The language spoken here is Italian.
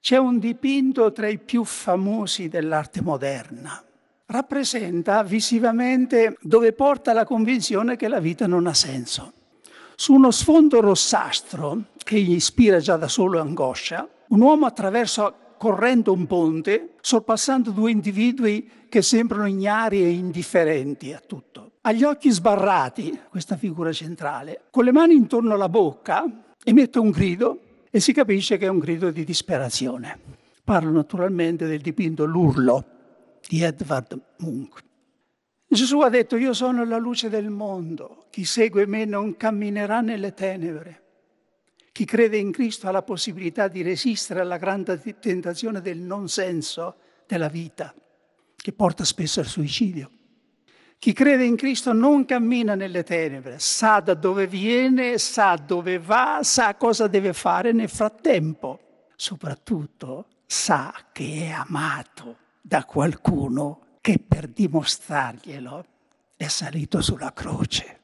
C'è un dipinto tra i più famosi dell'arte moderna. Rappresenta visivamente dove porta la convinzione che la vita non ha senso. Su uno sfondo rossastro, che gli ispira già da solo angoscia, un uomo attraversa correndo un ponte, sorpassando due individui che sembrano ignari e indifferenti a tutto. Agli occhi sbarrati, questa figura centrale, con le mani intorno alla bocca, emette un grido e si capisce che è un grido di disperazione. Parlo naturalmente del dipinto L'urlo di Edvard Munch. Gesù ha detto io sono la luce del mondo, chi segue me non camminerà nelle tenebre. Chi crede in Cristo ha la possibilità di resistere alla grande tentazione del non senso della vita, che porta spesso al suicidio. Chi crede in Cristo non cammina nelle tenebre, sa da dove viene, sa dove va, sa cosa deve fare nel frattempo. Soprattutto sa che è amato da qualcuno che per dimostrarglielo è salito sulla croce.